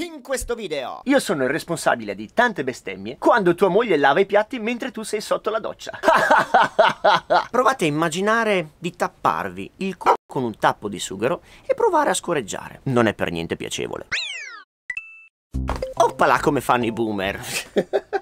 in questo video. Io sono il responsabile di tante bestemmie quando tua moglie lava i piatti mentre tu sei sotto la doccia. Provate a immaginare di tapparvi il c***o con un tappo di sughero e provare a scoreggiare. Non è per niente piacevole. Oppala come fanno i boomer.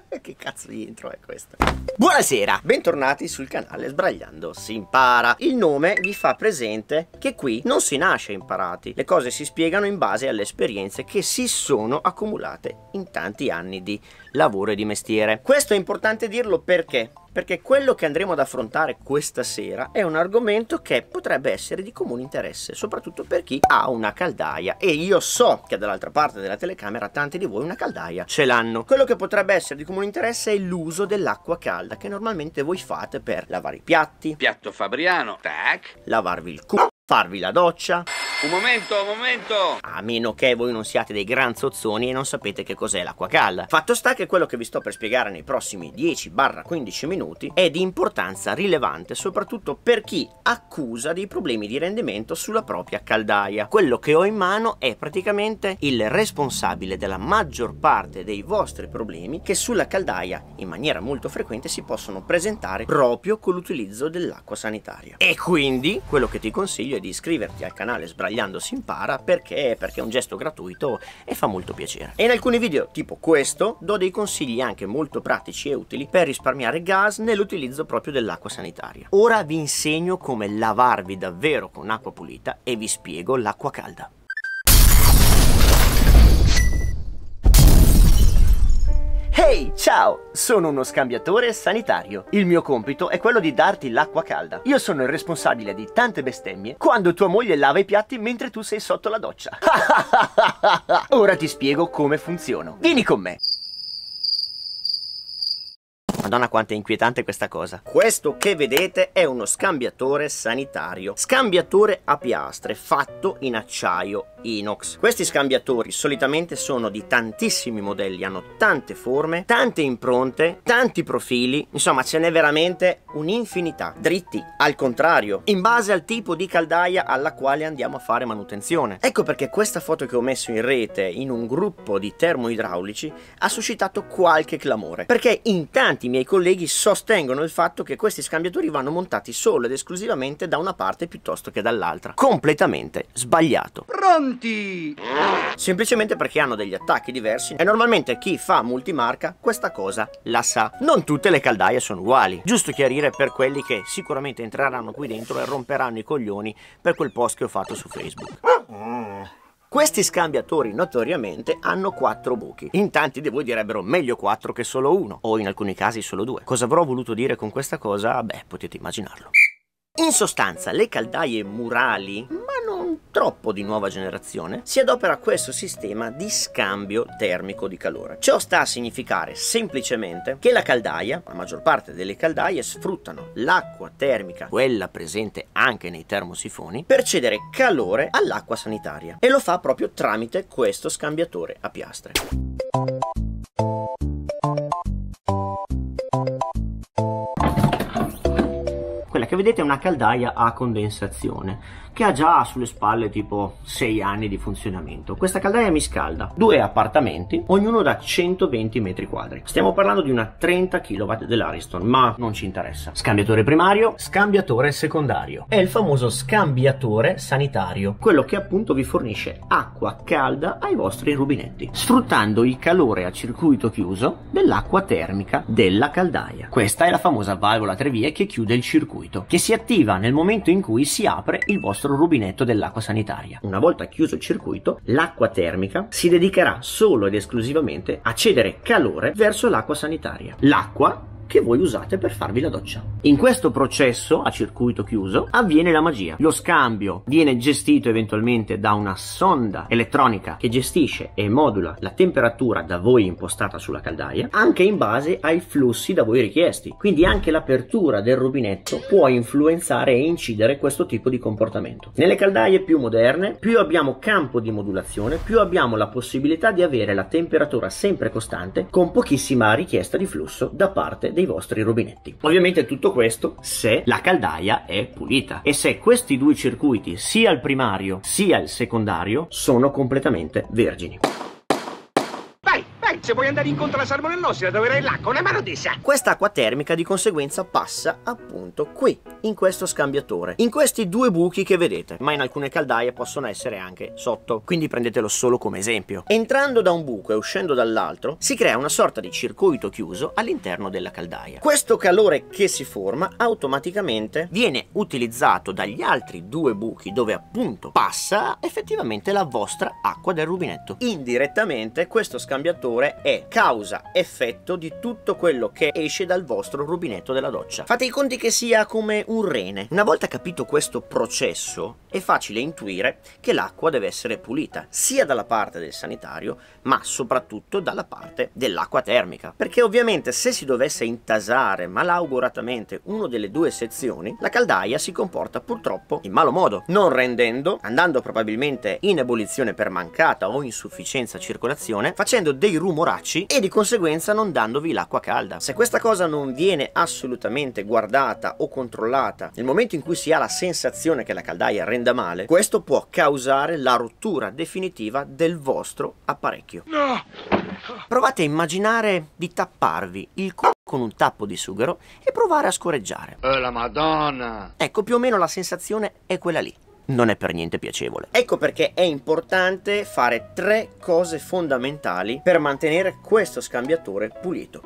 che cazzo di intro è questo? Buonasera, bentornati sul canale Sbragliando si impara. Il nome vi fa presente che qui non si nasce imparati, le cose si spiegano in base alle esperienze che si sono accumulate in tanti anni di lavoro e di mestiere. Questo è importante dirlo perché perché quello che andremo ad affrontare questa sera è un argomento che potrebbe essere di comune interesse, soprattutto per chi ha una caldaia e io so che dall'altra parte della telecamera tanti di voi una caldaia ce l'hanno. Quello che potrebbe essere di comune interesse è l'uso dell'acqua calda che normalmente voi fate per lavare i piatti, piatto fabriano, tac, lavarvi il culo, farvi la doccia, un momento, un momento! A meno che voi non siate dei gran zozzoni e non sapete che cos'è l'acqua calda. Fatto sta che quello che vi sto per spiegare nei prossimi 10-15 minuti è di importanza rilevante soprattutto per chi accusa dei problemi di rendimento sulla propria caldaia. Quello che ho in mano è praticamente il responsabile della maggior parte dei vostri problemi che sulla caldaia in maniera molto frequente si possono presentare proprio con l'utilizzo dell'acqua sanitaria. E quindi quello che ti consiglio è di iscriverti al canale Sbragliato sbagliando si impara perché, perché è un gesto gratuito e fa molto piacere. E in alcuni video tipo questo do dei consigli anche molto pratici e utili per risparmiare gas nell'utilizzo proprio dell'acqua sanitaria. Ora vi insegno come lavarvi davvero con acqua pulita e vi spiego l'acqua calda. Ehi, ciao! Sono uno scambiatore sanitario. Il mio compito è quello di darti l'acqua calda. Io sono il responsabile di tante bestemmie quando tua moglie lava i piatti mentre tu sei sotto la doccia. Ora ti spiego come funziono. Vieni con me. Madonna quanto è inquietante questa cosa. Questo che vedete è uno scambiatore sanitario. Scambiatore a piastre fatto in acciaio inox. Questi scambiatori solitamente sono di tantissimi modelli, hanno tante forme, tante impronte, tanti profili, insomma ce n'è veramente un'infinità. Dritti, al contrario, in base al tipo di caldaia alla quale andiamo a fare manutenzione. Ecco perché questa foto che ho messo in rete in un gruppo di termoidraulici ha suscitato qualche clamore, perché in tanti miei colleghi sostengono il fatto che questi scambiatori vanno montati solo ed esclusivamente da una parte piuttosto che dall'altra. Completamente sbagliato. Pronto? punti! Semplicemente perché hanno degli attacchi diversi e normalmente chi fa multimarca questa cosa la sa. Non tutte le caldaie sono uguali, giusto chiarire per quelli che sicuramente entreranno qui dentro e romperanno i coglioni per quel post che ho fatto su Facebook. Questi scambiatori notoriamente hanno quattro buchi. In tanti di voi direbbero meglio quattro che solo uno, o in alcuni casi solo due. Cosa avrò voluto dire con questa cosa? Beh, potete immaginarlo. In sostanza, le caldaie murali, ma non troppo di nuova generazione, si adopera questo sistema di scambio termico di calore. Ciò sta a significare semplicemente che la caldaia, la maggior parte delle caldaie, sfruttano l'acqua termica, quella presente anche nei termosifoni, per cedere calore all'acqua sanitaria e lo fa proprio tramite questo scambiatore a piastre. vedete è una caldaia a condensazione che ha già sulle spalle tipo 6 anni di funzionamento. Questa caldaia mi scalda due appartamenti, ognuno da 120 metri quadri. Stiamo parlando di una 30 kW dell'Ariston, ma non ci interessa. Scambiatore primario, scambiatore secondario. È il famoso scambiatore sanitario, quello che appunto vi fornisce acqua calda ai vostri rubinetti, sfruttando il calore a circuito chiuso dell'acqua termica della caldaia. Questa è la famosa valvola tre vie che chiude il circuito che si attiva nel momento in cui si apre il vostro rubinetto dell'acqua sanitaria. Una volta chiuso il circuito, l'acqua termica si dedicherà solo ed esclusivamente a cedere calore verso l'acqua sanitaria. L'acqua che voi usate per farvi la doccia. In questo processo a circuito chiuso avviene la magia. Lo scambio viene gestito eventualmente da una sonda elettronica che gestisce e modula la temperatura da voi impostata sulla caldaia anche in base ai flussi da voi richiesti. Quindi anche l'apertura del rubinetto può influenzare e incidere questo tipo di comportamento. Nelle caldaie più moderne più abbiamo campo di modulazione più abbiamo la possibilità di avere la temperatura sempre costante con pochissima richiesta di flusso da parte dei dei vostri rubinetti. Ovviamente tutto questo se la caldaia è pulita e se questi due circuiti, sia il primario sia il secondario, sono completamente vergini. Dai, se vuoi andare incontro alla salmonellosi, la troverai là con la mano tesa. Quest'acqua termica di conseguenza passa appunto qui, in questo scambiatore, in questi due buchi che vedete, ma in alcune caldaie possono essere anche sotto, quindi prendetelo solo come esempio. Entrando da un buco e uscendo dall'altro, si crea una sorta di circuito chiuso all'interno della caldaia. Questo calore che si forma automaticamente viene utilizzato dagli altri due buchi dove appunto passa effettivamente la vostra acqua del rubinetto. Indirettamente questo scambiatore calore è causa-effetto di tutto quello che esce dal vostro rubinetto della doccia. Fate i conti che sia come un rene. Una volta capito questo processo, è facile intuire che l'acqua deve essere pulita, sia dalla parte del sanitario, ma soprattutto dalla parte dell'acqua termica. Perché ovviamente se si dovesse intasare malauguratamente una delle due sezioni, la caldaia si comporta purtroppo in malo modo, non rendendo, andando probabilmente in ebollizione per mancata o insufficienza circolazione, facendo dei rumoracci e di conseguenza non dandovi l'acqua calda. Se questa cosa non viene assolutamente guardata o controllata nel momento in cui si ha la sensazione che la caldaia renda male, questo può causare la rottura definitiva del vostro apparecchio. No. Provate a immaginare di tapparvi il co con un tappo di sughero e provare a scorreggiare. Eh, la madonna! Ecco, più o meno la sensazione è quella lì non è per niente piacevole. Ecco perché è importante fare tre cose fondamentali per mantenere questo scambiatore pulito.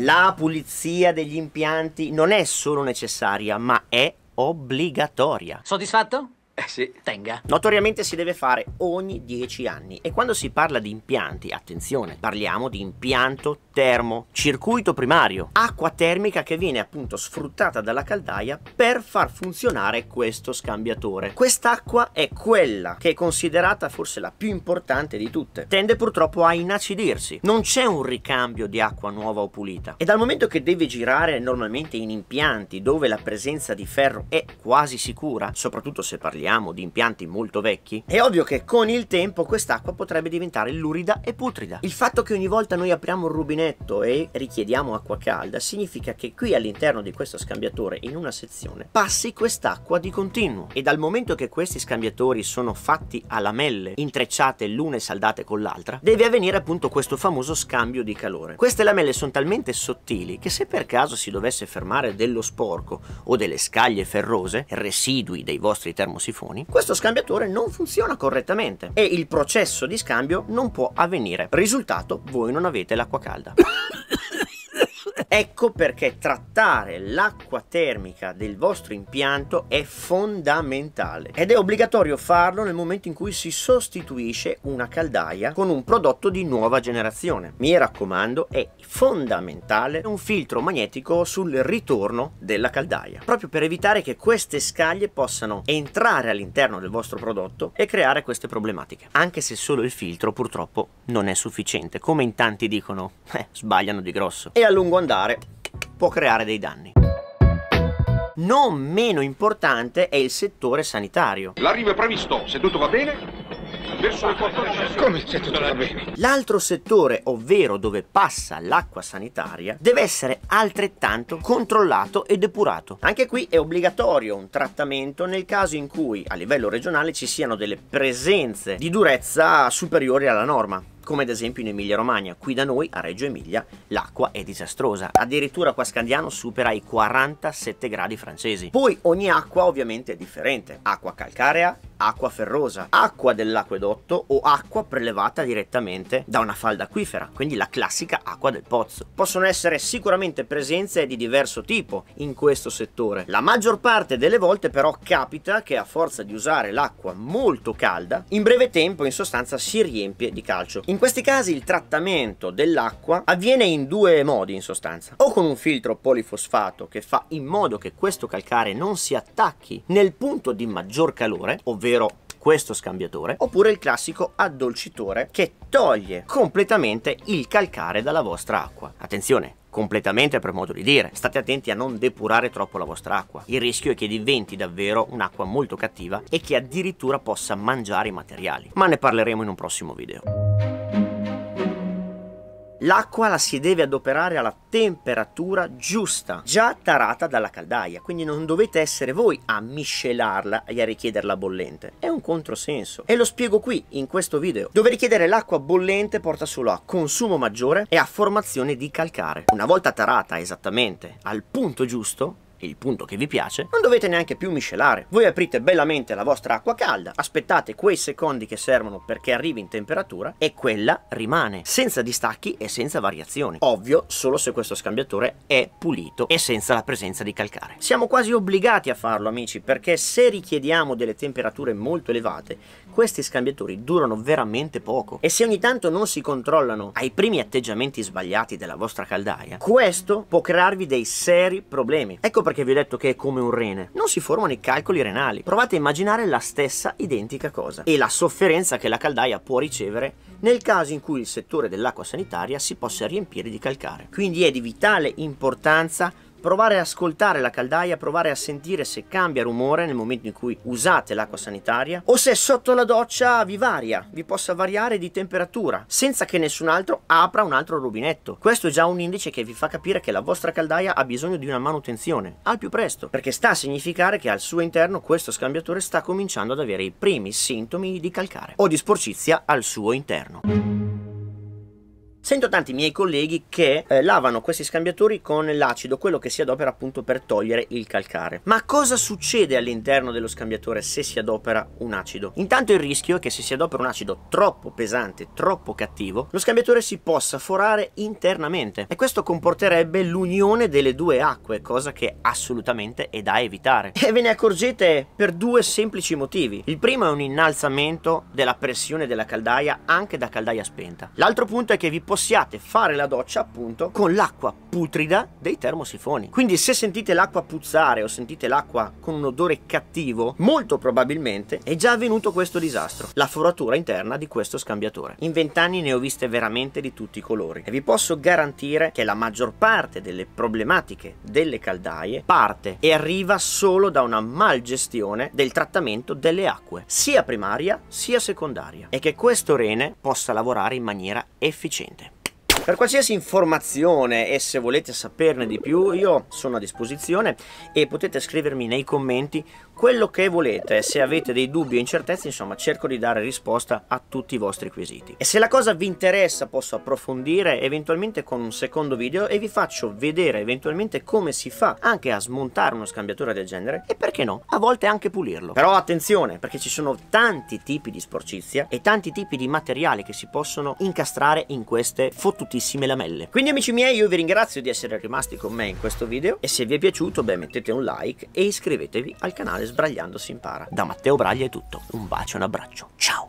La pulizia degli impianti non è solo necessaria, ma è obbligatoria. Soddisfatto? Eh sì. Tenga. Notoriamente si deve fare ogni 10 anni e quando si parla di impianti, attenzione, parliamo di impianto termo, circuito primario, acqua termica che viene appunto sfruttata dalla caldaia per far funzionare questo scambiatore. Quest'acqua è quella che è considerata forse la più importante di tutte. Tende purtroppo a inacidirsi, non c'è un ricambio di acqua nuova o pulita e dal momento che deve girare normalmente in impianti dove la presenza di ferro è quasi sicura, soprattutto se parliamo parliamo di impianti molto vecchi, è ovvio che con il tempo quest'acqua potrebbe diventare lurida e putrida. Il fatto che ogni volta noi apriamo un rubinetto e richiediamo acqua calda significa che qui all'interno di questo scambiatore in una sezione passi quest'acqua di continuo e dal momento che questi scambiatori sono fatti a lamelle intrecciate l'una e saldate con l'altra deve avvenire appunto questo famoso scambio di calore. Queste lamelle sono talmente sottili che se per caso si dovesse fermare dello sporco o delle scaglie ferrose, residui dei vostri termosifoni, sifoni, questo scambiatore non funziona correttamente e il processo di scambio non può avvenire. Risultato, voi non avete l'acqua calda. Ecco perché trattare l'acqua termica del vostro impianto è fondamentale ed è obbligatorio farlo nel momento in cui si sostituisce una caldaia con un prodotto di nuova generazione. Mi raccomando, è fondamentale un filtro magnetico sul ritorno della caldaia, proprio per evitare che queste scaglie possano entrare all'interno del vostro prodotto e creare queste problematiche, anche se solo il filtro purtroppo non è sufficiente, come in tanti dicono, eh, sbagliano di grosso. E a lungo andare andare può creare dei danni. Non meno importante è il settore sanitario. L'arrivo è previsto, se tutto va bene, verso le 14. Come se tutto va bene? L'altro settore, ovvero dove passa l'acqua sanitaria, deve essere altrettanto controllato e depurato. Anche qui è obbligatorio un trattamento nel caso in cui a livello regionale ci siano delle presenze di durezza superiori alla norma come ad esempio in Emilia Romagna. Qui da noi, a Reggio Emilia, l'acqua è disastrosa. Addirittura qua Scandiano supera i 47 gradi francesi. Poi ogni acqua ovviamente è differente. Acqua calcarea, acqua ferrosa, acqua dell'acquedotto o acqua prelevata direttamente da una falda acquifera, quindi la classica acqua del pozzo. Possono essere sicuramente presenze di diverso tipo in questo settore. La maggior parte delle volte però capita che a forza di usare l'acqua molto calda, in breve tempo in sostanza si riempie di calcio. In in questi casi il trattamento dell'acqua avviene in due modi in sostanza, o con un filtro polifosfato che fa in modo che questo calcare non si attacchi nel punto di maggior calore, ovvero questo scambiatore, oppure il classico addolcitore che toglie completamente il calcare dalla vostra acqua. Attenzione, completamente per modo di dire. State attenti a non depurare troppo la vostra acqua. Il rischio è che diventi davvero un'acqua molto cattiva e che addirittura possa mangiare i materiali. Ma ne parleremo in un prossimo video. L'acqua la si deve adoperare alla temperatura giusta, già tarata dalla caldaia, quindi non dovete essere voi a miscelarla e a richiederla bollente. È un controsenso. E lo spiego qui, in questo video, dove richiedere l'acqua bollente porta solo a consumo maggiore e a formazione di calcare. Una volta tarata esattamente al punto giusto, il punto che vi piace, non dovete neanche più miscelare. Voi aprite bellamente la vostra acqua calda, aspettate quei secondi che servono perché arrivi in temperatura e quella rimane, senza distacchi e senza variazioni. Ovvio, solo se questo scambiatore è pulito e senza la presenza di calcare. Siamo quasi obbligati a farlo, amici, perché se richiediamo delle temperature molto elevate, questi scambiatori durano veramente poco. E se ogni tanto non si controllano ai primi atteggiamenti sbagliati della vostra caldaia, questo può crearvi dei seri problemi. Ecco perché vi ho detto che è come un rene, non si formano i calcoli renali. Provate a immaginare la stessa identica cosa e la sofferenza che la caldaia può ricevere nel caso in cui il settore dell'acqua sanitaria si possa riempire di calcare. Quindi è di vitale importanza provare ad ascoltare la caldaia, provare a sentire se cambia rumore nel momento in cui usate l'acqua sanitaria o se sotto la doccia vi varia, vi possa variare di temperatura senza che nessun altro apra un altro rubinetto. Questo è già un indice che vi fa capire che la vostra caldaia ha bisogno di una manutenzione al più presto, perché sta a significare che al suo interno questo scambiatore sta cominciando ad avere i primi sintomi di calcare o di sporcizia al suo interno. Sento tanti miei colleghi che eh, lavano questi scambiatori con l'acido, quello che si adopera appunto per togliere il calcare. Ma cosa succede all'interno dello scambiatore se si adopera un acido? Intanto il rischio è che se si adopera un acido troppo pesante, troppo cattivo, lo scambiatore si possa forare internamente e questo comporterebbe l'unione delle due acque, cosa che assolutamente è da evitare. E ve ne accorgete per due semplici motivi. Il primo è un innalzamento della pressione della caldaia anche da caldaia spenta. L'altro punto è che vi posso possiate fare la doccia appunto con l'acqua putrida dei termosifoni. Quindi se sentite l'acqua puzzare o sentite l'acqua con un odore cattivo, molto probabilmente è già avvenuto questo disastro, la foratura interna di questo scambiatore. In vent'anni ne ho viste veramente di tutti i colori e vi posso garantire che la maggior parte delle problematiche delle caldaie parte e arriva solo da una mal gestione del trattamento delle acque, sia primaria sia secondaria, e che questo rene possa lavorare in maniera efficiente. Per qualsiasi informazione e se volete saperne di più io sono a disposizione e potete scrivermi nei commenti quello che volete, se avete dei dubbi o incertezze, insomma, cerco di dare risposta a tutti i vostri quesiti. E se la cosa vi interessa, posso approfondire eventualmente con un secondo video e vi faccio vedere eventualmente come si fa anche a smontare uno scambiatore del genere e perché no, a volte anche pulirlo. Però attenzione, perché ci sono tanti tipi di sporcizia e tanti tipi di materiali che si possono incastrare in queste fottutissime lamelle. Quindi amici miei, io vi ringrazio di essere rimasti con me in questo video e se vi è piaciuto, beh, mettete un like e iscrivetevi al canale sbragliando si impara. Da Matteo Braglia è tutto. Un bacio, e un abbraccio. Ciao!